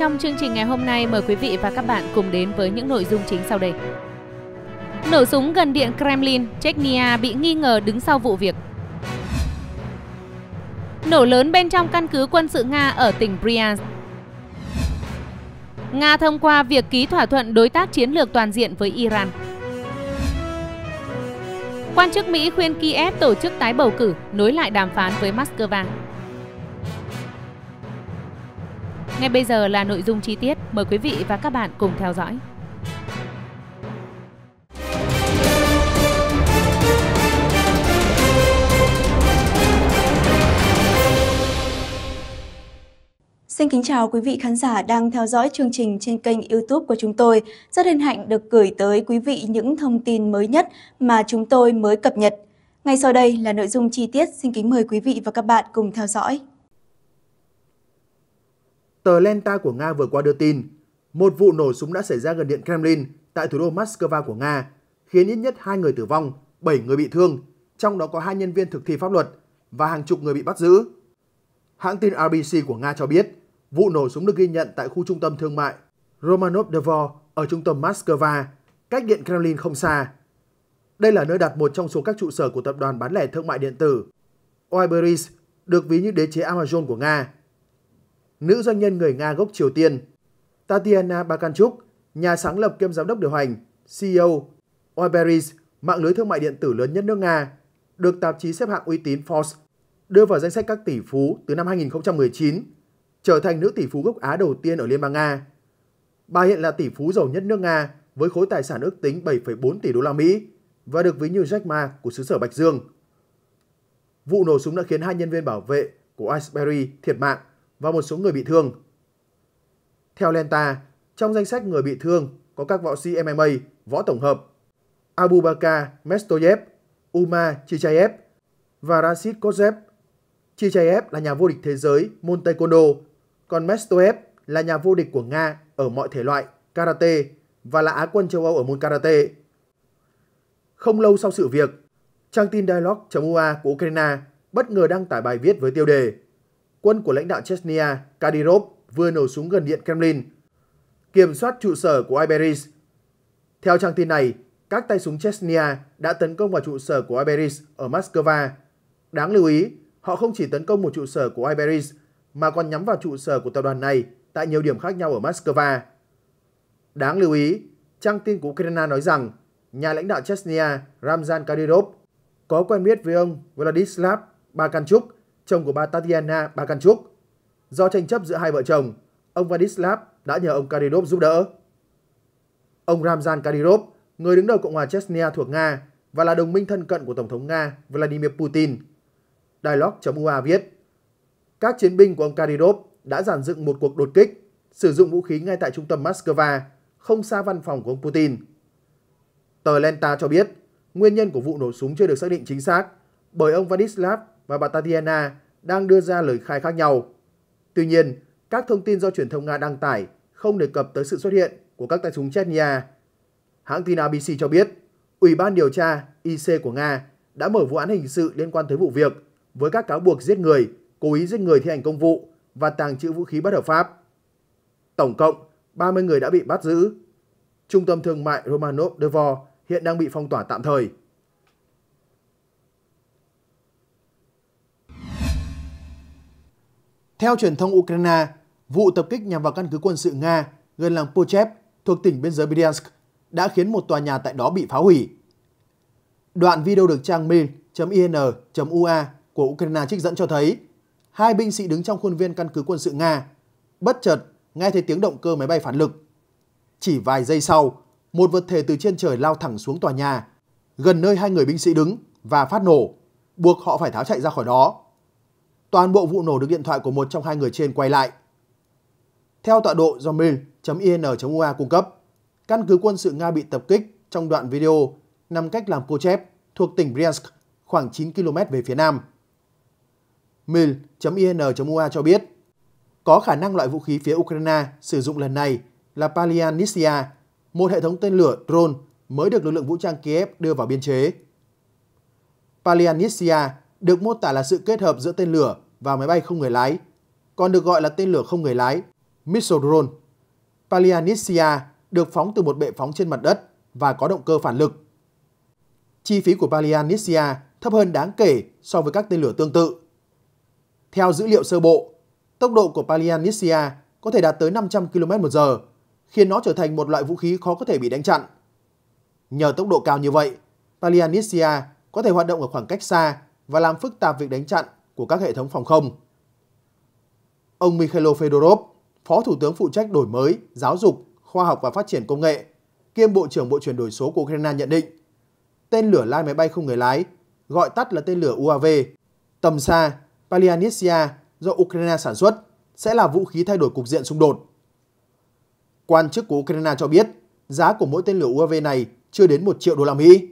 Trong chương trình ngày hôm nay, mời quý vị và các bạn cùng đến với những nội dung chính sau đây. Nổ súng gần điện Kremlin, Chechnya bị nghi ngờ đứng sau vụ việc. Nổ lớn bên trong căn cứ quân sự Nga ở tỉnh Bryansk. Nga thông qua việc ký thỏa thuận đối tác chiến lược toàn diện với Iran. Quan chức Mỹ khuyên Kiev tổ chức tái bầu cử, nối lại đàm phán với Moscow. Ngay bây giờ là nội dung chi tiết, mời quý vị và các bạn cùng theo dõi. Xin kính chào quý vị khán giả đang theo dõi chương trình trên kênh YouTube của chúng tôi. Rất hân hạnh được gửi tới quý vị những thông tin mới nhất mà chúng tôi mới cập nhật. Ngay sau đây là nội dung chi tiết, xin kính mời quý vị và các bạn cùng theo dõi. Tờ Lenta của Nga vừa qua đưa tin, một vụ nổ súng đã xảy ra gần điện Kremlin tại thủ đô Moscow của Nga, khiến ít nhất hai người tử vong, 7 người bị thương, trong đó có hai nhân viên thực thi pháp luật và hàng chục người bị bắt giữ. Hãng tin RBC của Nga cho biết, vụ nổ súng được ghi nhận tại khu trung tâm thương mại Romanov Dvor ở trung tâm Moscow, cách điện Kremlin không xa. Đây là nơi đặt một trong số các trụ sở của tập đoàn bán lẻ thương mại điện tử Oiberis, được ví như đế chế Amazon của Nga nữ doanh nhân người Nga gốc Triều Tiên. Tatiana Bakanchuk, nhà sáng lập kiêm giám đốc điều hành, CEO Oiberis, mạng lưới thương mại điện tử lớn nhất nước Nga, được tạp chí xếp hạng uy tín Forbes đưa vào danh sách các tỷ phú từ năm 2019, trở thành nữ tỷ phú gốc Á đầu tiên ở Liên bang Nga. Bà hiện là tỷ phú giàu nhất nước Nga với khối tài sản ước tính 7,4 tỷ đô la Mỹ và được ví như Jack Ma của xứ sở Bạch Dương. Vụ nổ súng đã khiến hai nhân viên bảo vệ của Iceberry thiệt mạng và một số người bị thương. Theo Lenta, trong danh sách người bị thương có các võ sĩ MMA, võ tổng hợp Abu Abubakar Mestoyev, Uma Chichayev và Rashid Kozhev. Chichayev là nhà vô địch thế giới môn taekwondo, còn Mestoyev là nhà vô địch của Nga ở mọi thể loại karate và là Á quân châu Âu ở môn karate. Không lâu sau sự việc, trang tin dialog.ua của Ukraine bất ngờ đăng tải bài viết với tiêu đề quân của lãnh đạo Chechnya Kadyrov vừa nổ súng gần điện Kremlin, kiểm soát trụ sở của Iberis. Theo trang tin này, các tay súng Chechnya đã tấn công vào trụ sở của Iberis ở Moscow. Đáng lưu ý, họ không chỉ tấn công một trụ sở của Iberis mà còn nhắm vào trụ sở của tập đoàn này tại nhiều điểm khác nhau ở Moscow. Đáng lưu ý, trang tin của Ukraine nói rằng nhà lãnh đạo Chechnya Ramzan Kadyrov có quen biết với ông Vladislav Bakanchuk, chồng của bà Tatiana Bakanchuk. Do tranh chấp giữa hai vợ chồng, ông Vladislav đã nhờ ông Kadyrov giúp đỡ. Ông Ramzan Kadyrov, người đứng đầu Cộng hòa Chechnya thuộc Nga và là đồng minh thân cận của Tổng thống Nga Vladimir Putin. Dialog.ua viết, các chiến binh của ông Kadyrov đã giản dựng một cuộc đột kích, sử dụng vũ khí ngay tại trung tâm Moscow, không xa văn phòng của ông Putin. Tờ Lenta cho biết, nguyên nhân của vụ nổ súng chưa được xác định chính xác bởi ông Vladislav và bà Tatiana đang đưa ra lời khai khác nhau. Tuy nhiên, các thông tin do truyền thông Nga đăng tải không đề cập tới sự xuất hiện của các tay súng Chechnya. Hãng tin ABC cho biết, Ủy ban điều tra IC của Nga đã mở vụ án hình sự liên quan tới vụ việc với các cáo buộc giết người, cố ý giết người thi hành công vụ và tàng trữ vũ khí bất hợp pháp. Tổng cộng, 30 người đã bị bắt giữ. Trung tâm thương mại Romanov Devor hiện đang bị phong tỏa tạm thời. Theo truyền thông Ukraine, vụ tập kích nhằm vào căn cứ quân sự Nga gần làng Pochev thuộc tỉnh biên giới Bryansk đã khiến một tòa nhà tại đó bị phá hủy. Đoạn video được trang mil in ua của Ukraine trích dẫn cho thấy hai binh sĩ đứng trong khuôn viên căn cứ quân sự Nga bất chợt nghe thấy tiếng động cơ máy bay phản lực. Chỉ vài giây sau, một vật thể từ trên trời lao thẳng xuống tòa nhà gần nơi hai người binh sĩ đứng và phát nổ, buộc họ phải tháo chạy ra khỏi đó toàn bộ vụ nổ được điện thoại của một trong hai người trên quay lại. Theo tọa độ do mil. in ua cung cấp, căn cứ quân sự Nga bị tập kích trong đoạn video nằm cách làm Pochev thuộc tỉnh Bryansk khoảng 9 km về phía nam. mil. in ua cho biết, có khả năng loại vũ khí phía Ukraine sử dụng lần này là Palianisia, một hệ thống tên lửa drone mới được lực lượng vũ trang Kiev đưa vào biên chế. Palianisia được mô tả là sự kết hợp giữa tên lửa và máy bay không người lái, còn được gọi là tên lửa không người lái, missile drone. Palianisia được phóng từ một bệ phóng trên mặt đất và có động cơ phản lực. Chi phí của Palianisia thấp hơn đáng kể so với các tên lửa tương tự. Theo dữ liệu sơ bộ, tốc độ của Palianisia có thể đạt tới 500 km h khiến nó trở thành một loại vũ khí khó có thể bị đánh chặn. Nhờ tốc độ cao như vậy, Palianisia có thể hoạt động ở khoảng cách xa và làm phức tạp việc đánh chặn của các hệ thống phòng không. Ông Mikhailo Fedorov, Phó Thủ tướng phụ trách đổi mới, giáo dục, khoa học và phát triển công nghệ, kiêm Bộ trưởng Bộ chuyển đổi số của Ukraine nhận định, tên lửa lai máy bay không người lái, gọi tắt là tên lửa UAV, tầm xa Palianitsia do Ukraine sản xuất sẽ là vũ khí thay đổi cục diện xung đột. Quan chức của Ukraine cho biết, giá của mỗi tên lửa UAV này chưa đến 1 triệu đô la Mỹ.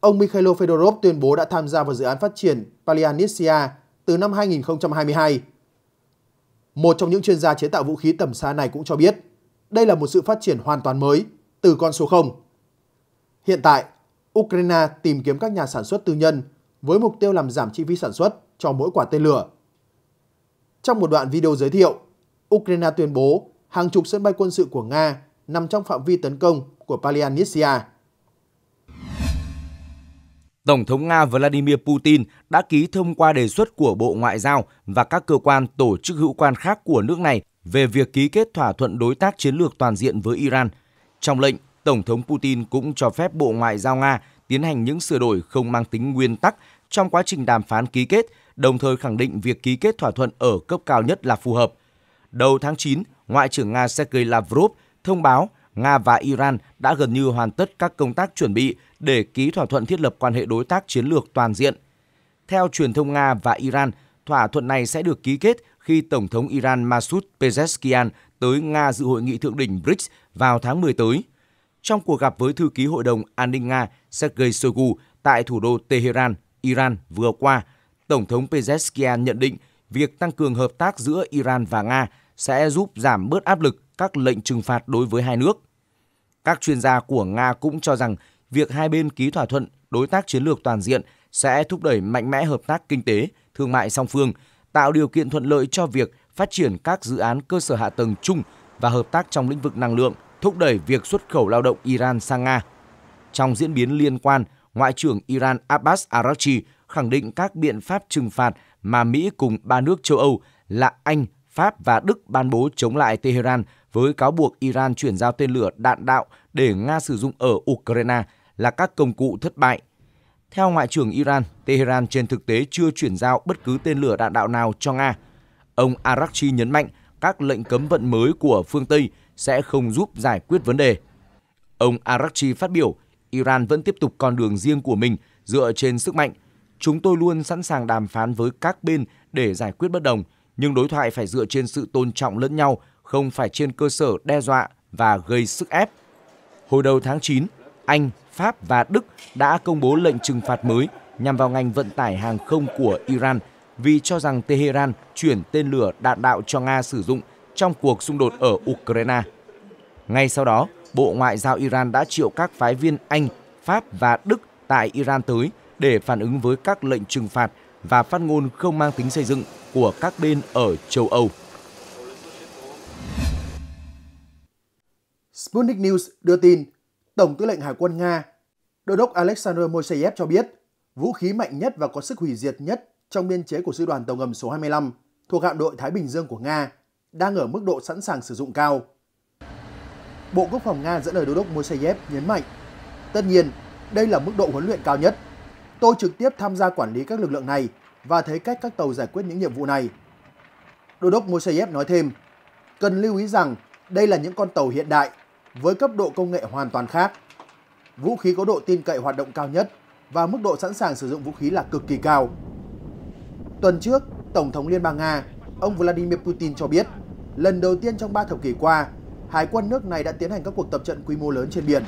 Ông Mikhailo Fedorov tuyên bố đã tham gia vào dự án phát triển Palianisia từ năm 2022. Một trong những chuyên gia chế tạo vũ khí tầm xa này cũng cho biết, đây là một sự phát triển hoàn toàn mới, từ con số 0. Hiện tại, Ukraine tìm kiếm các nhà sản xuất tư nhân với mục tiêu làm giảm chi phí sản xuất cho mỗi quả tên lửa. Trong một đoạn video giới thiệu, Ukraine tuyên bố hàng chục sân bay quân sự của Nga nằm trong phạm vi tấn công của Palianisia. Tổng thống Nga Vladimir Putin đã ký thông qua đề xuất của Bộ Ngoại giao và các cơ quan tổ chức hữu quan khác của nước này về việc ký kết thỏa thuận đối tác chiến lược toàn diện với Iran. Trong lệnh, Tổng thống Putin cũng cho phép Bộ Ngoại giao Nga tiến hành những sửa đổi không mang tính nguyên tắc trong quá trình đàm phán ký kết, đồng thời khẳng định việc ký kết thỏa thuận ở cấp cao nhất là phù hợp. Đầu tháng 9, Ngoại trưởng Nga Sergei Lavrov thông báo Nga và Iran đã gần như hoàn tất các công tác chuẩn bị để ký thỏa thuận thiết lập quan hệ đối tác chiến lược toàn diện. Theo truyền thông Nga và Iran, thỏa thuận này sẽ được ký kết khi Tổng thống Iran Masoud Pezeshkian tới Nga dự hội nghị thượng đỉnh BRICS vào tháng 10 tới. Trong cuộc gặp với thư ký Hội đồng An ninh Nga Sergei Shoigu tại thủ đô Tehran, Iran vừa qua, Tổng thống Pezeshkian nhận định việc tăng cường hợp tác giữa Iran và Nga sẽ giúp giảm bớt áp lực các lệnh trừng phạt đối với hai nước. Các chuyên gia của Nga cũng cho rằng việc hai bên ký thỏa thuận đối tác chiến lược toàn diện sẽ thúc đẩy mạnh mẽ hợp tác kinh tế, thương mại song phương, tạo điều kiện thuận lợi cho việc phát triển các dự án cơ sở hạ tầng chung và hợp tác trong lĩnh vực năng lượng, thúc đẩy việc xuất khẩu lao động Iran sang Nga. Trong diễn biến liên quan, Ngoại trưởng Iran Abbas Araghchi khẳng định các biện pháp trừng phạt mà Mỹ cùng ba nước châu Âu là Anh, Pháp và Đức ban bố chống lại Tehran với cáo buộc Iran chuyển giao tên lửa đạn đạo để Nga sử dụng ở Ukraine là các công cụ thất bại. Theo Ngoại trưởng Iran, Tehran trên thực tế chưa chuyển giao bất cứ tên lửa đạn đạo nào cho Nga. Ông Arakchi nhấn mạnh các lệnh cấm vận mới của phương Tây sẽ không giúp giải quyết vấn đề. Ông Arakchi phát biểu, Iran vẫn tiếp tục con đường riêng của mình dựa trên sức mạnh. Chúng tôi luôn sẵn sàng đàm phán với các bên để giải quyết bất đồng, nhưng đối thoại phải dựa trên sự tôn trọng lẫn nhau không phải trên cơ sở đe dọa và gây sức ép. Hồi đầu tháng 9, Anh, Pháp và Đức đã công bố lệnh trừng phạt mới nhằm vào ngành vận tải hàng không của Iran vì cho rằng Tehran chuyển tên lửa đạn đạo cho Nga sử dụng trong cuộc xung đột ở Ukraine. Ngay sau đó, Bộ Ngoại giao Iran đã triệu các phái viên Anh, Pháp và Đức tại Iran tới để phản ứng với các lệnh trừng phạt và phát ngôn không mang tính xây dựng của các bên ở châu Âu. Sputnik News đưa tin, Tổng tư lệnh Hải quân Nga, Đô đốc Alexander Moiseyev cho biết, vũ khí mạnh nhất và có sức hủy diệt nhất trong biên chế của sư đoàn tàu ngầm số 25 thuộc hạm đội Thái Bình Dương của Nga đang ở mức độ sẵn sàng sử dụng cao. Bộ Quốc phòng Nga dẫn lời Đô đốc Moiseyev nhấn mạnh, tất nhiên, đây là mức độ huấn luyện cao nhất. Tôi trực tiếp tham gia quản lý các lực lượng này và thấy cách các tàu giải quyết những nhiệm vụ này. Đô đốc Moiseyev nói thêm, cần lưu ý rằng đây là những con tàu hiện đại với cấp độ công nghệ hoàn toàn khác. Vũ khí có độ tin cậy hoạt động cao nhất và mức độ sẵn sàng sử dụng vũ khí là cực kỳ cao. Tuần trước, Tổng thống Liên bang Nga, ông Vladimir Putin cho biết, lần đầu tiên trong 3 thập kỷ qua, Hải quân nước này đã tiến hành các cuộc tập trận quy mô lớn trên biển.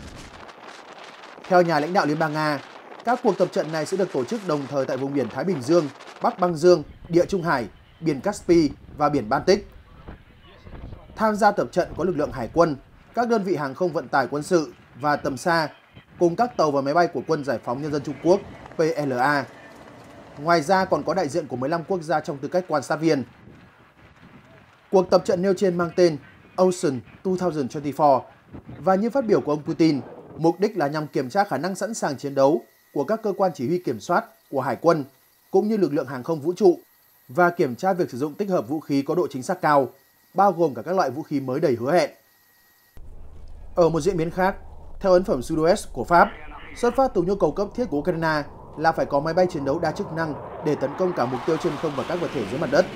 Theo nhà lãnh đạo Liên bang Nga, các cuộc tập trận này sẽ được tổ chức đồng thời tại vùng biển Thái Bình Dương, Bắc Băng Dương, Địa Trung Hải, biển Caspi và biển Baltic. Tham gia tập trận có lực lượng hải quân, các đơn vị hàng không vận tải quân sự và tầm xa cùng các tàu và máy bay của Quân Giải phóng Nhân dân Trung Quốc PLA. Ngoài ra còn có đại diện của 15 quốc gia trong tư cách quan sát viên. Cuộc tập trận nêu trên mang tên Ocean 2024 và như phát biểu của ông Putin, mục đích là nhằm kiểm tra khả năng sẵn sàng chiến đấu của các cơ quan chỉ huy kiểm soát của Hải quân cũng như lực lượng hàng không vũ trụ và kiểm tra việc sử dụng tích hợp vũ khí có độ chính xác cao, bao gồm cả các loại vũ khí mới đầy hứa hẹn. Ở một diễn biến khác, theo ấn phẩm Sudoest của Pháp, xuất phát từ nhu cầu cấp thiết của Ukraine là phải có máy bay chiến đấu đa chức năng để tấn công cả mục tiêu trên không và các vật thể dưới mặt đất.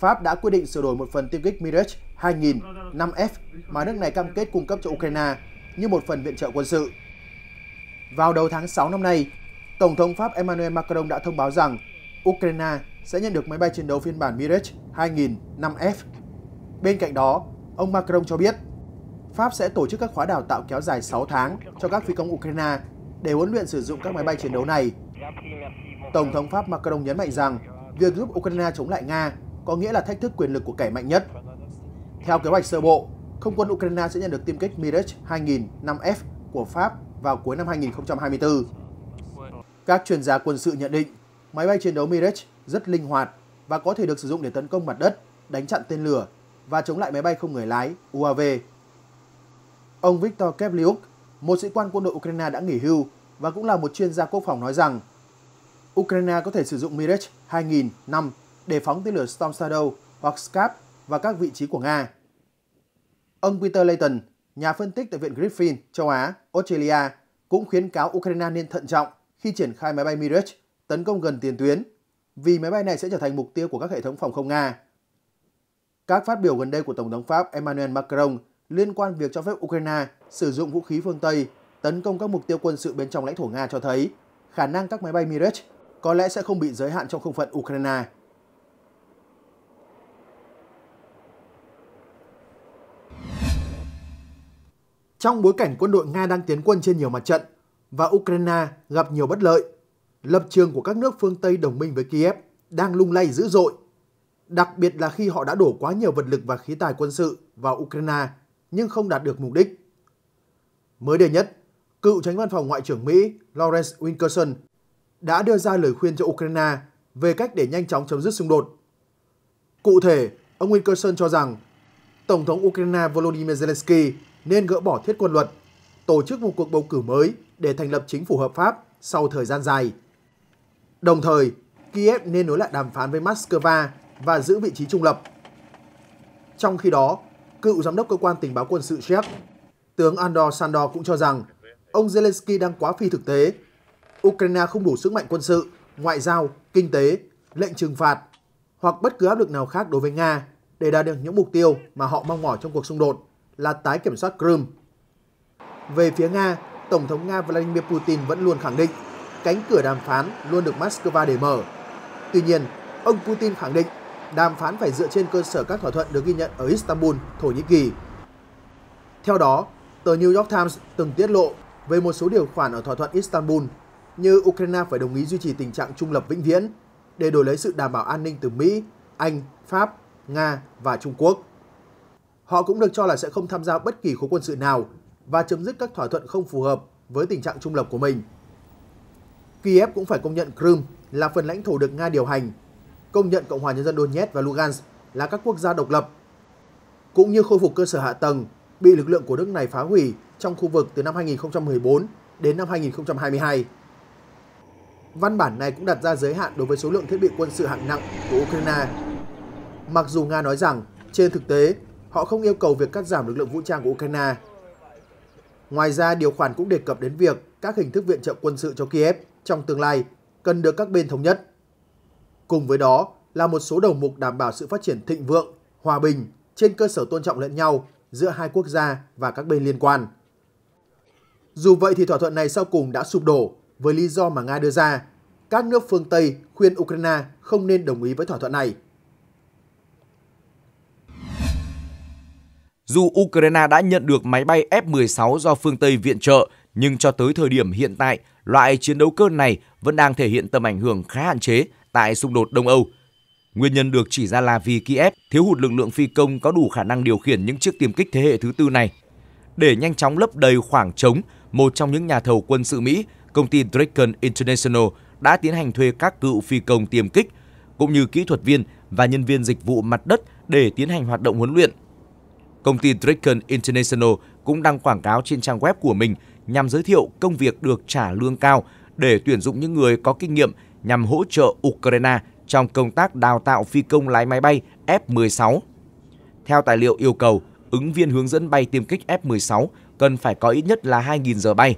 Pháp đã quyết định sửa đổi một phần tiêm kích Mirage 2000 5F mà nước này cam kết cung cấp cho Ukraine như một phần viện trợ quân sự. Vào đầu tháng 6 năm nay, Tổng thống Pháp Emmanuel Macron đã thông báo rằng Ukraine sẽ nhận được máy bay chiến đấu phiên bản Mirage 2000 5F. Bên cạnh đó, ông Macron cho biết Pháp sẽ tổ chức các khóa đào tạo kéo dài 6 tháng cho các phi công Ukraine để huấn luyện sử dụng các máy bay chiến đấu này. Tổng thống Pháp Macron nhấn mạnh rằng việc giúp Ukraine chống lại Nga có nghĩa là thách thức quyền lực của kẻ mạnh nhất. Theo kế hoạch sơ bộ, không quân Ukraine sẽ nhận được tiêm kích Mirage 2000 5F của Pháp vào cuối năm 2024. Các chuyên gia quân sự nhận định máy bay chiến đấu Mirage rất linh hoạt và có thể được sử dụng để tấn công mặt đất, đánh chặn tên lửa và chống lại máy bay không người lái UAV Ông Viktor Kevliuk, một sĩ quan quân đội Ukraine đã nghỉ hưu và cũng là một chuyên gia quốc phòng nói rằng Ukraine có thể sử dụng Mirage 2000 năm để phóng tên lửa Storm Shadow hoặc Scap vào các vị trí của Nga. Ông Peter Layton, nhà phân tích tại Viện Griffin, châu Á, Australia, cũng khuyến cáo Ukraine nên thận trọng khi triển khai máy bay Mirage tấn công gần tiền tuyến, vì máy bay này sẽ trở thành mục tiêu của các hệ thống phòng không Nga. Các phát biểu gần đây của Tổng thống Pháp Emmanuel Macron liên quan việc cho phép Ukraine sử dụng vũ khí phương Tây tấn công các mục tiêu quân sự bên trong lãnh thổ Nga cho thấy khả năng các máy bay Mirage có lẽ sẽ không bị giới hạn trong không phận Ukraine. Trong bối cảnh quân đội Nga đang tiến quân trên nhiều mặt trận và Ukraine gặp nhiều bất lợi, lập trường của các nước phương Tây đồng minh với Kiev đang lung lay dữ dội, đặc biệt là khi họ đã đổ quá nhiều vật lực và khí tài quân sự vào Ukraine nhưng không đạt được mục đích. Mới đây nhất, cựu tránh văn phòng Ngoại trưởng Mỹ Lawrence Wilkerson đã đưa ra lời khuyên cho Ukraine về cách để nhanh chóng chấm dứt xung đột. Cụ thể, ông Wilkerson cho rằng Tổng thống Ukraine Volodymyr Zelensky nên gỡ bỏ thiết quân luật, tổ chức một cuộc bầu cử mới để thành lập chính phủ hợp pháp sau thời gian dài. Đồng thời, Kiev nên nối lại đàm phán với Moscow và giữ vị trí trung lập. Trong khi đó, cựu giám đốc cơ quan tình báo quân sự Czech Tướng Andor Sandor cũng cho rằng ông Zelensky đang quá phi thực tế. Ukraine không đủ sức mạnh quân sự, ngoại giao, kinh tế, lệnh trừng phạt hoặc bất cứ áp lực nào khác đối với Nga để đạt được những mục tiêu mà họ mong mỏi trong cuộc xung đột là tái kiểm soát Crimea. Về phía Nga, Tổng thống Nga Vladimir Putin vẫn luôn khẳng định cánh cửa đàm phán luôn được Moscow để mở. Tuy nhiên, ông Putin khẳng định đàm phán phải dựa trên cơ sở các thỏa thuận được ghi nhận ở Istanbul, Thổ Nhĩ Kỳ. Theo đó, tờ New York Times từng tiết lộ về một số điều khoản ở thỏa thuận Istanbul như Ukraine phải đồng ý duy trì tình trạng trung lập vĩnh viễn để đổi lấy sự đảm bảo an ninh từ Mỹ, Anh, Pháp, Nga và Trung Quốc. Họ cũng được cho là sẽ không tham gia bất kỳ khối quân sự nào và chấm dứt các thỏa thuận không phù hợp với tình trạng trung lập của mình. Kiev cũng phải công nhận Crimea là phần lãnh thổ được Nga điều hành công nhận Cộng hòa Nhân dân Donetsk và Lugansk là các quốc gia độc lập, cũng như khôi phục cơ sở hạ tầng bị lực lượng của nước này phá hủy trong khu vực từ năm 2014 đến năm 2022. Văn bản này cũng đặt ra giới hạn đối với số lượng thiết bị quân sự hạng nặng của Ukraine. Mặc dù Nga nói rằng, trên thực tế, họ không yêu cầu việc cắt giảm lực lượng vũ trang của Ukraine. Ngoài ra, điều khoản cũng đề cập đến việc các hình thức viện trợ quân sự cho Kiev trong tương lai cần được các bên thống nhất. Cùng với đó là một số đầu mục đảm bảo sự phát triển thịnh vượng, hòa bình trên cơ sở tôn trọng lẫn nhau giữa hai quốc gia và các bên liên quan. Dù vậy thì thỏa thuận này sau cùng đã sụp đổ với lý do mà Nga đưa ra. Các nước phương Tây khuyên Ukraine không nên đồng ý với thỏa thuận này. Dù Ukraine đã nhận được máy bay F-16 do phương Tây viện trợ, nhưng cho tới thời điểm hiện tại, loại chiến đấu cơ này vẫn đang thể hiện tầm ảnh hưởng khá hạn chế tại xung đột Đông Âu. Nguyên nhân được chỉ ra là vì Kiev thiếu hụt lực lượng phi công có đủ khả năng điều khiển những chiếc tiêm kích thế hệ thứ tư này. Để nhanh chóng lấp đầy khoảng trống, một trong những nhà thầu quân sự Mỹ, công ty Draken International đã tiến hành thuê các cựu phi công tiêm kích cũng như kỹ thuật viên và nhân viên dịch vụ mặt đất để tiến hành hoạt động huấn luyện. Công ty Draken International cũng đăng quảng cáo trên trang web của mình nhằm giới thiệu công việc được trả lương cao để tuyển dụng những người có kinh nghiệm nhằm hỗ trợ Ukraine trong công tác đào tạo phi công lái máy bay F-16. Theo tài liệu yêu cầu, ứng viên hướng dẫn bay tiêm kích F-16 cần phải có ít nhất là 2.000 giờ bay.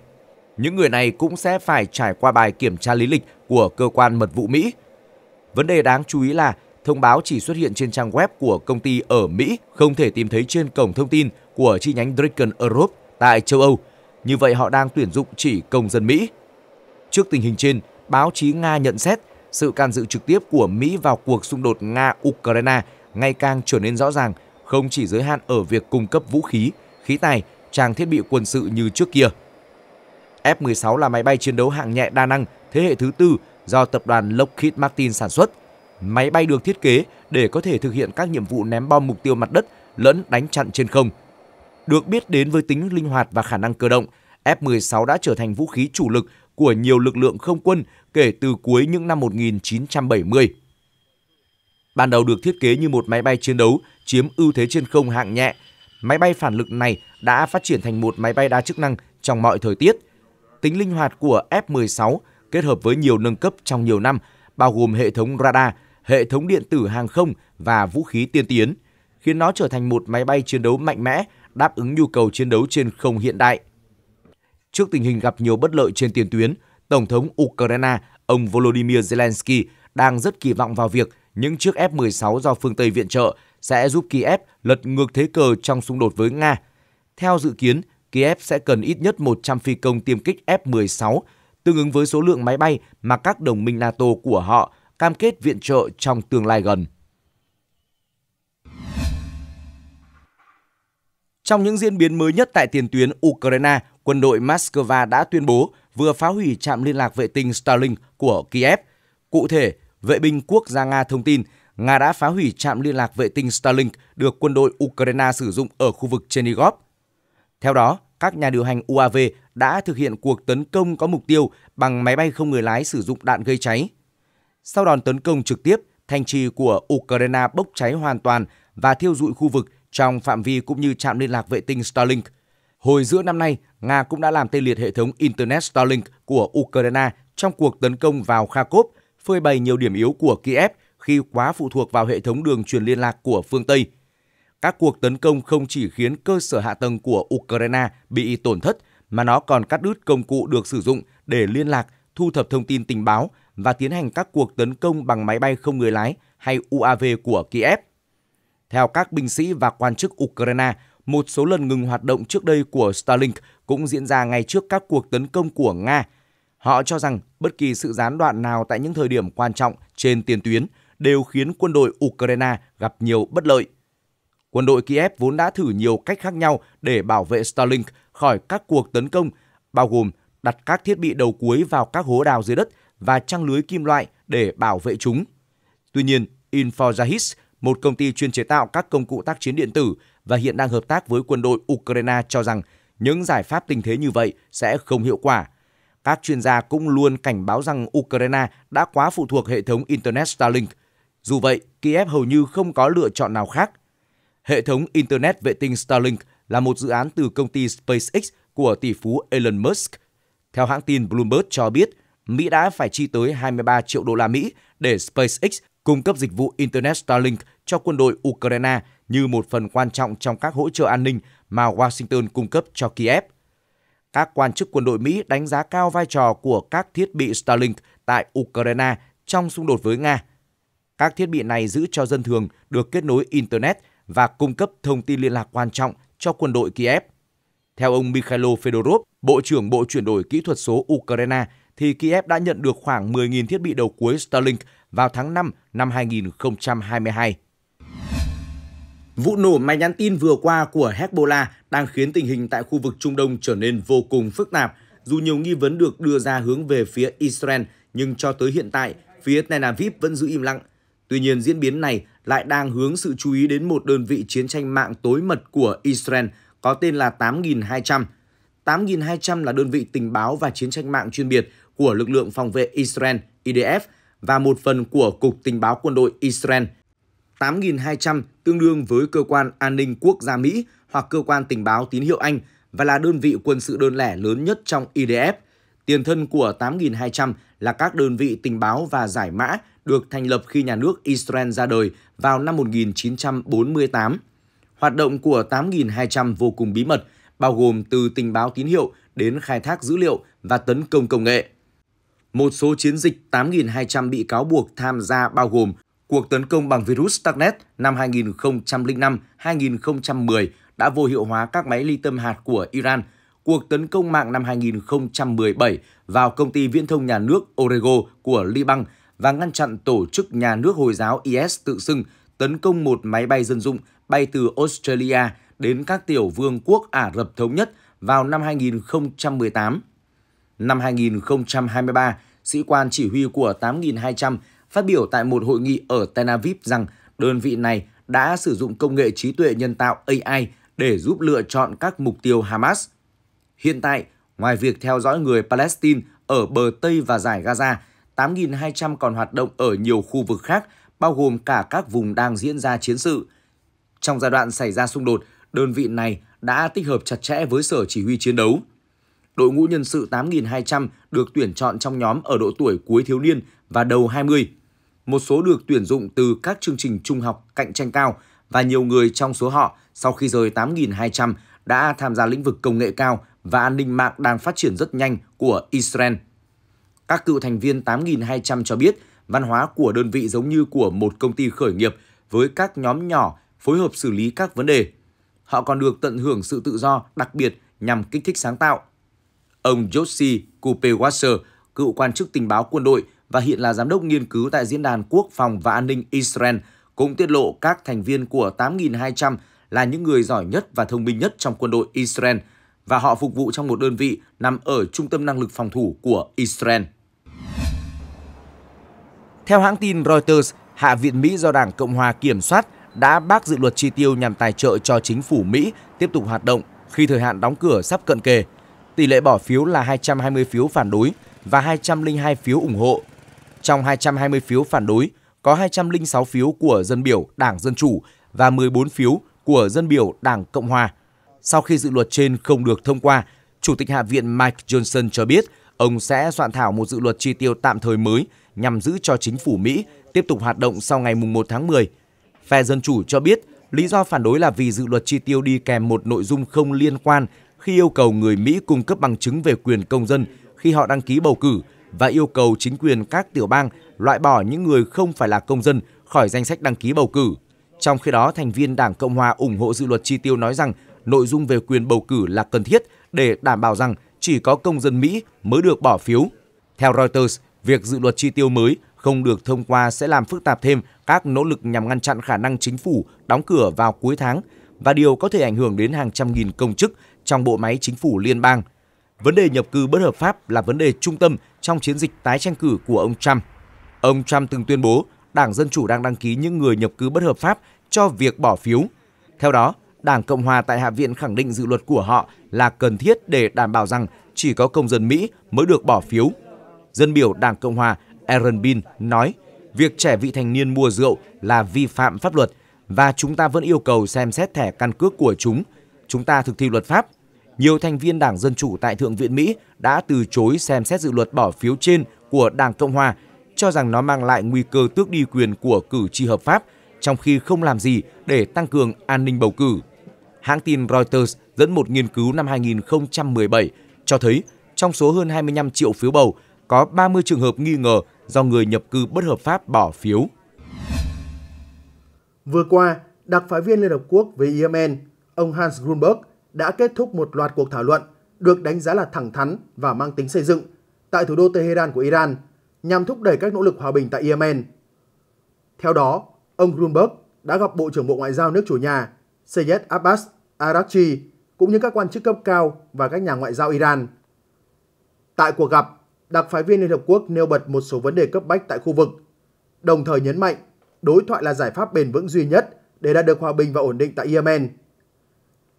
Những người này cũng sẽ phải trải qua bài kiểm tra lý lịch của cơ quan mật vụ Mỹ. Vấn đề đáng chú ý là thông báo chỉ xuất hiện trên trang web của công ty ở Mỹ, không thể tìm thấy trên cổng thông tin của chi nhánh Dragon Europe tại châu Âu. Như vậy họ đang tuyển dụng chỉ công dân Mỹ. Trước tình hình trên, báo chí Nga nhận xét sự can dự trực tiếp của Mỹ vào cuộc xung đột Nga-Ukraine ngày càng trở nên rõ ràng, không chỉ giới hạn ở việc cung cấp vũ khí, khí tài, trang thiết bị quân sự như trước kia. F-16 là máy bay chiến đấu hạng nhẹ đa năng thế hệ thứ tư do tập đoàn Lockheed Martin sản xuất. Máy bay được thiết kế để có thể thực hiện các nhiệm vụ ném bom mục tiêu mặt đất lẫn đánh chặn trên không. Được biết đến với tính linh hoạt và khả năng cơ động, F-16 đã trở thành vũ khí chủ lực của nhiều lực lượng không quân kể từ cuối những năm 1970. Ban đầu được thiết kế như một máy bay chiến đấu, chiếm ưu thế trên không hạng nhẹ, máy bay phản lực này đã phát triển thành một máy bay đa chức năng trong mọi thời tiết. Tính linh hoạt của F-16 kết hợp với nhiều nâng cấp trong nhiều năm, bao gồm hệ thống radar, hệ thống điện tử hàng không và vũ khí tiên tiến, khiến nó trở thành một máy bay chiến đấu mạnh mẽ, đáp ứng nhu cầu chiến đấu trên không hiện đại. Trước tình hình gặp nhiều bất lợi trên tiền tuyến, Tổng thống Ukraine ông Volodymyr Zelensky đang rất kỳ vọng vào việc những chiếc F-16 do phương Tây viện trợ sẽ giúp Kiev lật ngược thế cờ trong xung đột với Nga. Theo dự kiến, Kiev sẽ cần ít nhất 100 phi công tiêm kích F-16, tương ứng với số lượng máy bay mà các đồng minh NATO của họ cam kết viện trợ trong tương lai gần. Trong những diễn biến mới nhất tại tiền tuyến Ukraine, quân đội Moscow đã tuyên bố vừa phá hủy trạm liên lạc vệ tinh Starlink của Kiev. Cụ thể, vệ binh quốc gia Nga thông tin Nga đã phá hủy trạm liên lạc vệ tinh Starlink được quân đội Ukraine sử dụng ở khu vực Chernigov. Theo đó, các nhà điều hành UAV đã thực hiện cuộc tấn công có mục tiêu bằng máy bay không người lái sử dụng đạn gây cháy. Sau đòn tấn công trực tiếp, thành trì của Ukraine bốc cháy hoàn toàn và thiêu dụi khu vực trong phạm vi cũng như trạm liên lạc vệ tinh Starlink – Hồi giữa năm nay, Nga cũng đã làm tê liệt hệ thống Internet Starlink của Ukraine trong cuộc tấn công vào Kharkov, phơi bày nhiều điểm yếu của Kiev khi quá phụ thuộc vào hệ thống đường truyền liên lạc của phương Tây. Các cuộc tấn công không chỉ khiến cơ sở hạ tầng của Ukraine bị tổn thất, mà nó còn cắt đứt công cụ được sử dụng để liên lạc, thu thập thông tin tình báo và tiến hành các cuộc tấn công bằng máy bay không người lái hay UAV của Kiev. Theo các binh sĩ và quan chức Ukraine, một số lần ngừng hoạt động trước đây của Starlink cũng diễn ra ngay trước các cuộc tấn công của Nga. Họ cho rằng bất kỳ sự gián đoạn nào tại những thời điểm quan trọng trên tiền tuyến đều khiến quân đội Ukraine gặp nhiều bất lợi. Quân đội Kiev vốn đã thử nhiều cách khác nhau để bảo vệ Starlink khỏi các cuộc tấn công, bao gồm đặt các thiết bị đầu cuối vào các hố đào dưới đất và trang lưới kim loại để bảo vệ chúng. Tuy nhiên, Infojahis, một công ty chuyên chế tạo các công cụ tác chiến điện tử, và hiện đang hợp tác với quân đội Ukraine cho rằng những giải pháp tình thế như vậy sẽ không hiệu quả. Các chuyên gia cũng luôn cảnh báo rằng Ukraine đã quá phụ thuộc hệ thống Internet Starlink. Dù vậy, Kiev hầu như không có lựa chọn nào khác. Hệ thống Internet vệ tinh Starlink là một dự án từ công ty SpaceX của tỷ phú Elon Musk. Theo hãng tin Bloomberg cho biết, Mỹ đã phải chi tới 23 triệu đô la Mỹ để SpaceX cung cấp dịch vụ Internet Starlink cho quân đội Ukraine như một phần quan trọng trong các hỗ trợ an ninh mà Washington cung cấp cho Kiev. Các quan chức quân đội Mỹ đánh giá cao vai trò của các thiết bị Starlink tại Ukraine trong xung đột với Nga. Các thiết bị này giữ cho dân thường được kết nối Internet và cung cấp thông tin liên lạc quan trọng cho quân đội Kiev. Theo ông Mikhailo Fedorov, Bộ trưởng Bộ chuyển đổi kỹ thuật số Ukraine, thì Kiev đã nhận được khoảng 10.000 thiết bị đầu cuối Starlink vào tháng 5 năm 2022. Vụ nổ máy nhắn tin vừa qua của Hezbollah đang khiến tình hình tại khu vực Trung Đông trở nên vô cùng phức tạp, dù nhiều nghi vấn được đưa ra hướng về phía Israel, nhưng cho tới hiện tại, phía Tel Aviv vẫn giữ im lặng. Tuy nhiên, diễn biến này lại đang hướng sự chú ý đến một đơn vị chiến tranh mạng tối mật của Israel có tên là 8200. 8200 là đơn vị tình báo và chiến tranh mạng chuyên biệt của lực lượng phòng vệ Israel IDF và một phần của Cục Tình báo Quân đội Israel – 8.200 tương đương với cơ quan an ninh quốc gia Mỹ hoặc cơ quan tình báo tín hiệu Anh và là đơn vị quân sự đơn lẻ lớn nhất trong IDF. Tiền thân của 8.200 là các đơn vị tình báo và giải mã được thành lập khi nhà nước Israel ra đời vào năm 1948. Hoạt động của 8.200 vô cùng bí mật, bao gồm từ tình báo tín hiệu đến khai thác dữ liệu và tấn công công nghệ. Một số chiến dịch 8.200 bị cáo buộc tham gia bao gồm cuộc tấn công bằng virus Starknet năm 2005-2010 đã vô hiệu hóa các máy ly tâm hạt của Iran, cuộc tấn công mạng năm 2017 vào công ty viễn thông nhà nước Orego của Liban và ngăn chặn tổ chức nhà nước Hồi giáo IS tự xưng tấn công một máy bay dân dụng bay từ Australia đến các tiểu vương quốc Ả Rập Thống Nhất vào năm 2018. Năm 2023, sĩ quan chỉ huy của 8.200 phát biểu tại một hội nghị ở Tel Aviv rằng đơn vị này đã sử dụng công nghệ trí tuệ nhân tạo AI để giúp lựa chọn các mục tiêu Hamas. Hiện tại, ngoài việc theo dõi người Palestine ở bờ Tây và giải Gaza, 8.200 còn hoạt động ở nhiều khu vực khác, bao gồm cả các vùng đang diễn ra chiến sự. Trong giai đoạn xảy ra xung đột, đơn vị này đã tích hợp chặt chẽ với Sở Chỉ huy Chiến đấu. Đội ngũ nhân sự 8.200 được tuyển chọn trong nhóm ở độ tuổi cuối thiếu niên và đầu 20 một số được tuyển dụng từ các chương trình trung học cạnh tranh cao và nhiều người trong số họ sau khi rời 8.200 đã tham gia lĩnh vực công nghệ cao và an ninh mạng đang phát triển rất nhanh của Israel. Các cựu thành viên 8.200 cho biết văn hóa của đơn vị giống như của một công ty khởi nghiệp với các nhóm nhỏ phối hợp xử lý các vấn đề. Họ còn được tận hưởng sự tự do đặc biệt nhằm kích thích sáng tạo. Ông Joshi Kupewasser, cựu quan chức tình báo quân đội và hiện là giám đốc nghiên cứu tại Diễn đàn Quốc phòng và An ninh Israel, cũng tiết lộ các thành viên của 8.200 là những người giỏi nhất và thông minh nhất trong quân đội Israel và họ phục vụ trong một đơn vị nằm ở trung tâm năng lực phòng thủ của Israel. Theo hãng tin Reuters, Hạ viện Mỹ do Đảng Cộng hòa kiểm soát đã bác dự luật chi tiêu nhằm tài trợ cho chính phủ Mỹ tiếp tục hoạt động khi thời hạn đóng cửa sắp cận kề. Tỷ lệ bỏ phiếu là 220 phiếu phản đối và 202 phiếu ủng hộ. Trong 220 phiếu phản đối, có 206 phiếu của dân biểu Đảng Dân Chủ và 14 phiếu của dân biểu Đảng Cộng Hòa. Sau khi dự luật trên không được thông qua, Chủ tịch Hạ viện Mike Johnson cho biết ông sẽ soạn thảo một dự luật chi tiêu tạm thời mới nhằm giữ cho chính phủ Mỹ tiếp tục hoạt động sau ngày 1 tháng 10. Phe Dân Chủ cho biết lý do phản đối là vì dự luật chi tiêu đi kèm một nội dung không liên quan khi yêu cầu người Mỹ cung cấp bằng chứng về quyền công dân khi họ đăng ký bầu cử – và yêu cầu chính quyền các tiểu bang loại bỏ những người không phải là công dân khỏi danh sách đăng ký bầu cử. Trong khi đó, thành viên Đảng Cộng hòa ủng hộ dự luật chi tiêu nói rằng nội dung về quyền bầu cử là cần thiết để đảm bảo rằng chỉ có công dân Mỹ mới được bỏ phiếu. Theo Reuters, việc dự luật chi tiêu mới không được thông qua sẽ làm phức tạp thêm các nỗ lực nhằm ngăn chặn khả năng chính phủ đóng cửa vào cuối tháng và điều có thể ảnh hưởng đến hàng trăm nghìn công chức trong bộ máy chính phủ liên bang – vấn đề nhập cư bất hợp pháp là vấn đề trung tâm trong chiến dịch tái tranh cử của ông Trump. Ông Trump từng tuyên bố Đảng Dân Chủ đang đăng ký những người nhập cư bất hợp pháp cho việc bỏ phiếu. Theo đó, Đảng Cộng Hòa tại Hạ viện khẳng định dự luật của họ là cần thiết để đảm bảo rằng chỉ có công dân Mỹ mới được bỏ phiếu. Dân biểu Đảng Cộng Hòa Aaron Bean nói, việc trẻ vị thành niên mua rượu là vi phạm pháp luật và chúng ta vẫn yêu cầu xem xét thẻ căn cước của chúng. Chúng ta thực thi luật pháp nhiều thành viên Đảng Dân Chủ tại Thượng viện Mỹ đã từ chối xem xét dự luật bỏ phiếu trên của Đảng Cộng Hòa, cho rằng nó mang lại nguy cơ tước đi quyền của cử tri hợp pháp, trong khi không làm gì để tăng cường an ninh bầu cử. Hãng tin Reuters dẫn một nghiên cứu năm 2017 cho thấy trong số hơn 25 triệu phiếu bầu, có 30 trường hợp nghi ngờ do người nhập cư bất hợp pháp bỏ phiếu. Vừa qua, đặc phái viên Liên Hợp Quốc về Yemen, ông Hans Grunberg đã kết thúc một loạt cuộc thảo luận được đánh giá là thẳng thắn và mang tính xây dựng tại thủ đô Tehran của Iran nhằm thúc đẩy các nỗ lực hòa bình tại Yemen. Theo đó, ông Grunberg đã gặp Bộ trưởng Bộ Ngoại giao nước chủ nhà Seyed Abbas Araghchi cũng như các quan chức cấp cao và các nhà ngoại giao Iran. Tại cuộc gặp, đặc phái viên Liên Hợp Quốc nêu bật một số vấn đề cấp bách tại khu vực, đồng thời nhấn mạnh đối thoại là giải pháp bền vững duy nhất để đạt được hòa bình và ổn định tại Yemen.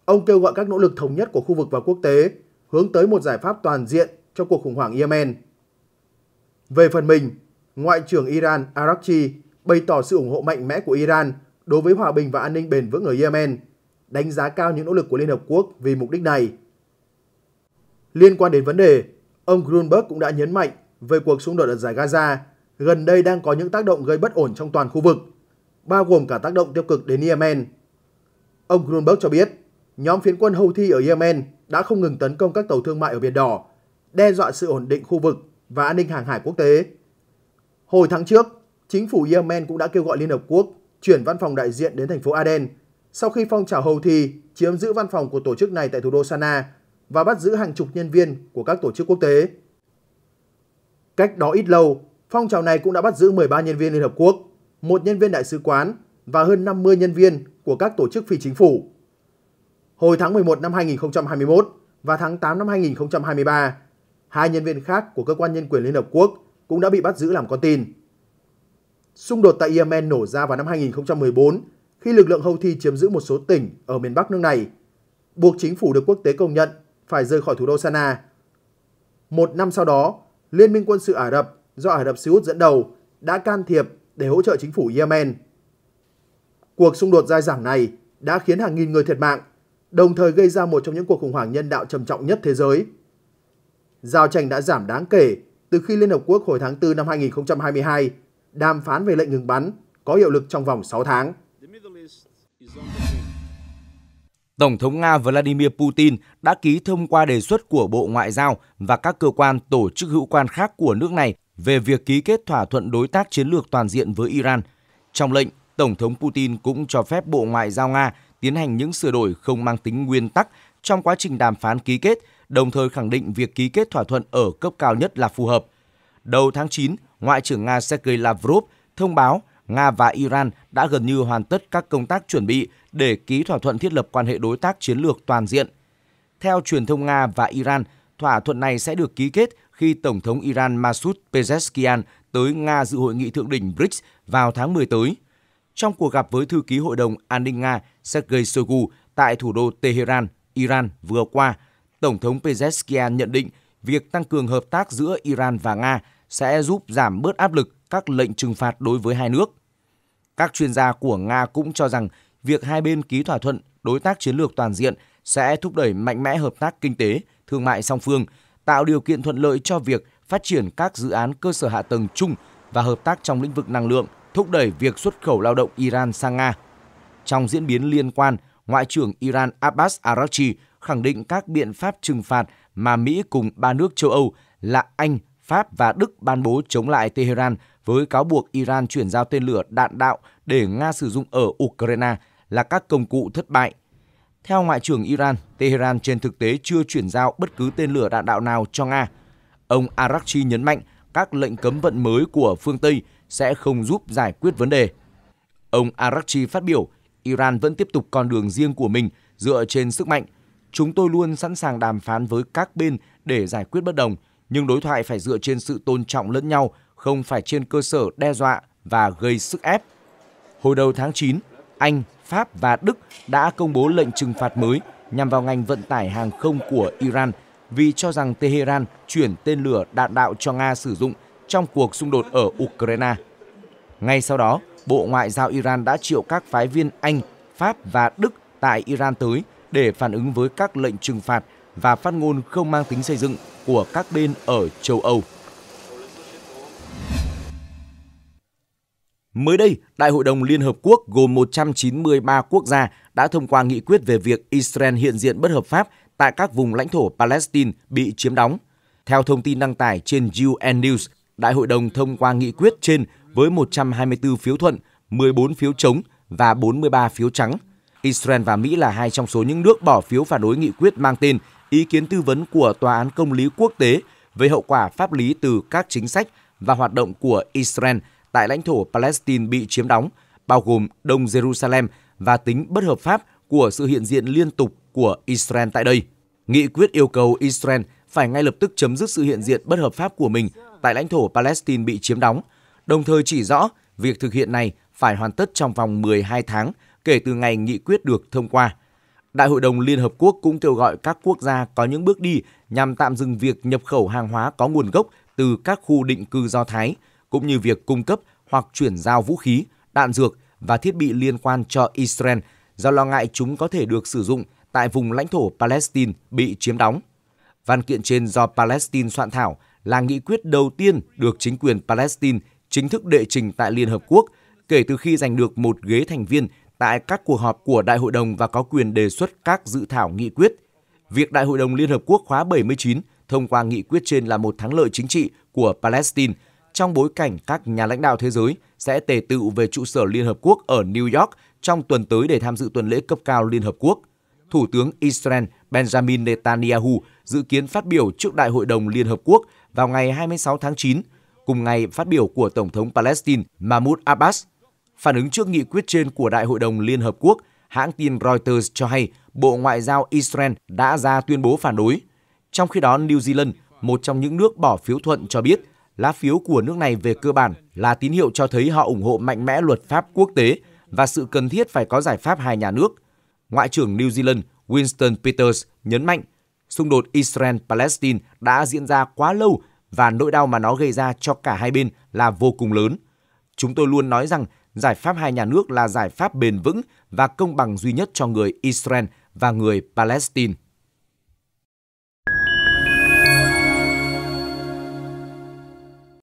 Ông kêu gọi các nỗ lực thống nhất của khu vực và quốc tế hướng tới một giải pháp toàn diện cho cuộc khủng hoảng Yemen. Về phần mình, Ngoại trưởng Iran Arakchi bày tỏ sự ủng hộ mạnh mẽ của Iran đối với hòa bình và an ninh bền vững ở Yemen, đánh giá cao những nỗ lực của Liên Hợp Quốc vì mục đích này. Liên quan đến vấn đề, ông Grunberg cũng đã nhấn mạnh về cuộc xung đột ở giải Gaza gần đây đang có những tác động gây bất ổn trong toàn khu vực, bao gồm cả tác động tiêu cực đến Yemen. Ông Grunberg cho biết, nhóm phiến quân Houthi ở Yemen đã không ngừng tấn công các tàu thương mại ở Biển Đỏ, đe dọa sự ổn định khu vực và an ninh hàng hải quốc tế. Hồi tháng trước, chính phủ Yemen cũng đã kêu gọi Liên Hợp Quốc chuyển văn phòng đại diện đến thành phố Aden sau khi phong trào Houthi chiếm giữ văn phòng của tổ chức này tại thủ đô Sanaa và bắt giữ hàng chục nhân viên của các tổ chức quốc tế. Cách đó ít lâu, phong trào này cũng đã bắt giữ 13 nhân viên Liên Hợp Quốc, một nhân viên đại sứ quán và hơn 50 nhân viên của các tổ chức phi chính phủ hồi tháng 11 năm 2021 và tháng 8 năm 2023. Hai nhân viên khác của Cơ quan Nhân quyền Liên Hợp Quốc cũng đã bị bắt giữ làm con tin. Xung đột tại Yemen nổ ra vào năm 2014 khi lực lượng Houthi chiếm giữ một số tỉnh ở miền Bắc nước này, buộc chính phủ được quốc tế công nhận phải rời khỏi thủ đô Sanaa. Một năm sau đó, Liên minh quân sự Ả Rập do Ả Rập Xê Út dẫn đầu đã can thiệp để hỗ trợ chính phủ Yemen. Cuộc xung đột dai dẳng này đã khiến hàng nghìn người thiệt mạng đồng thời gây ra một trong những cuộc khủng hoảng nhân đạo trầm trọng nhất thế giới. Giao tranh đã giảm đáng kể từ khi Liên Hợp Quốc hồi tháng 4 năm 2022 đàm phán về lệnh ngừng bắn có hiệu lực trong vòng 6 tháng. Tổng thống Nga Vladimir Putin đã ký thông qua đề xuất của Bộ Ngoại giao và các cơ quan tổ chức hữu quan khác của nước này về việc ký kết thỏa thuận đối tác chiến lược toàn diện với Iran. Trong lệnh, Tổng thống Putin cũng cho phép Bộ Ngoại giao Nga tiến hành những sửa đổi không mang tính nguyên tắc trong quá trình đàm phán ký kết, đồng thời khẳng định việc ký kết thỏa thuận ở cấp cao nhất là phù hợp. Đầu tháng 9, Ngoại trưởng Nga Sergei Lavrov thông báo Nga và Iran đã gần như hoàn tất các công tác chuẩn bị để ký thỏa thuận thiết lập quan hệ đối tác chiến lược toàn diện. Theo truyền thông Nga và Iran, thỏa thuận này sẽ được ký kết khi Tổng thống Iran Masoud Pezeshkian tới Nga dự hội nghị thượng đỉnh BRICS vào tháng 10 tới – trong cuộc gặp với thư ký Hội đồng An ninh Nga Sergei Shoigu tại thủ đô Tehran, Iran vừa qua, Tổng thống Pezeshkian nhận định việc tăng cường hợp tác giữa Iran và Nga sẽ giúp giảm bớt áp lực các lệnh trừng phạt đối với hai nước. Các chuyên gia của Nga cũng cho rằng việc hai bên ký thỏa thuận đối tác chiến lược toàn diện sẽ thúc đẩy mạnh mẽ hợp tác kinh tế, thương mại song phương, tạo điều kiện thuận lợi cho việc phát triển các dự án cơ sở hạ tầng chung và hợp tác trong lĩnh vực năng lượng – thúc đẩy việc xuất khẩu lao động Iran sang Nga. Trong diễn biến liên quan, Ngoại trưởng Iran Abbas Araghchi khẳng định các biện pháp trừng phạt mà Mỹ cùng ba nước châu Âu là Anh, Pháp và Đức ban bố chống lại Tehran với cáo buộc Iran chuyển giao tên lửa đạn đạo để Nga sử dụng ở Ukraine là các công cụ thất bại. Theo Ngoại trưởng Iran, Tehran trên thực tế chưa chuyển giao bất cứ tên lửa đạn đạo nào cho Nga. Ông Araghchi nhấn mạnh các lệnh cấm vận mới của phương Tây – sẽ không giúp giải quyết vấn đề. Ông Arakchi phát biểu, Iran vẫn tiếp tục con đường riêng của mình dựa trên sức mạnh. Chúng tôi luôn sẵn sàng đàm phán với các bên để giải quyết bất đồng, nhưng đối thoại phải dựa trên sự tôn trọng lẫn nhau, không phải trên cơ sở đe dọa và gây sức ép. Hồi đầu tháng 9, Anh, Pháp và Đức đã công bố lệnh trừng phạt mới nhằm vào ngành vận tải hàng không của Iran vì cho rằng Tehran chuyển tên lửa đạn đạo cho Nga sử dụng – trong cuộc xung đột ở Ukraine. Ngay sau đó, Bộ Ngoại giao Iran đã triệu các phái viên Anh, Pháp và Đức tại Iran tới để phản ứng với các lệnh trừng phạt và phát ngôn không mang tính xây dựng của các bên ở châu Âu. Mới đây, Đại hội đồng Liên Hợp Quốc gồm 193 quốc gia đã thông qua nghị quyết về việc Israel hiện diện bất hợp pháp tại các vùng lãnh thổ Palestine bị chiếm đóng. Theo thông tin đăng tải trên UN News, Đại hội đồng thông qua nghị quyết trên với 124 phiếu thuận, 14 phiếu chống và 43 phiếu trắng. Israel và Mỹ là hai trong số những nước bỏ phiếu phản đối nghị quyết mang tên ý kiến tư vấn của Tòa án Công lý Quốc tế về hậu quả pháp lý từ các chính sách và hoạt động của Israel tại lãnh thổ Palestine bị chiếm đóng, bao gồm Đông Jerusalem và tính bất hợp pháp của sự hiện diện liên tục của Israel tại đây. Nghị quyết yêu cầu Israel phải ngay lập tức chấm dứt sự hiện diện bất hợp pháp của mình tại lãnh thổ Palestine bị chiếm đóng, đồng thời chỉ rõ việc thực hiện này phải hoàn tất trong vòng 12 tháng kể từ ngày nghị quyết được thông qua. Đại hội đồng Liên Hợp Quốc cũng kêu gọi các quốc gia có những bước đi nhằm tạm dừng việc nhập khẩu hàng hóa có nguồn gốc từ các khu định cư Do Thái, cũng như việc cung cấp hoặc chuyển giao vũ khí, đạn dược và thiết bị liên quan cho Israel do lo ngại chúng có thể được sử dụng tại vùng lãnh thổ Palestine bị chiếm đóng. Văn kiện trên do Palestine soạn thảo là nghị quyết đầu tiên được chính quyền Palestine chính thức đệ trình tại Liên Hợp Quốc kể từ khi giành được một ghế thành viên tại các cuộc họp của Đại hội đồng và có quyền đề xuất các dự thảo nghị quyết. Việc Đại hội đồng Liên Hợp Quốc khóa 79 thông qua nghị quyết trên là một thắng lợi chính trị của Palestine trong bối cảnh các nhà lãnh đạo thế giới sẽ tề tự về trụ sở Liên Hợp Quốc ở New York trong tuần tới để tham dự tuần lễ cấp cao Liên Hợp Quốc. Thủ tướng Israel Benjamin Netanyahu dự kiến phát biểu trước Đại hội đồng Liên Hợp Quốc – vào ngày 26 tháng 9, cùng ngày phát biểu của Tổng thống Palestine Mahmoud Abbas. Phản ứng trước nghị quyết trên của Đại hội đồng Liên Hợp Quốc, hãng tin Reuters cho hay Bộ Ngoại giao Israel đã ra tuyên bố phản đối. Trong khi đó, New Zealand, một trong những nước bỏ phiếu thuận cho biết lá phiếu của nước này về cơ bản là tín hiệu cho thấy họ ủng hộ mạnh mẽ luật pháp quốc tế và sự cần thiết phải có giải pháp hai nhà nước. Ngoại trưởng New Zealand Winston Peters nhấn mạnh xung đột Israel-Palestine đã diễn ra quá lâu và nỗi đau mà nó gây ra cho cả hai bên là vô cùng lớn. Chúng tôi luôn nói rằng giải pháp hai nhà nước là giải pháp bền vững và công bằng duy nhất cho người Israel và người Palestine.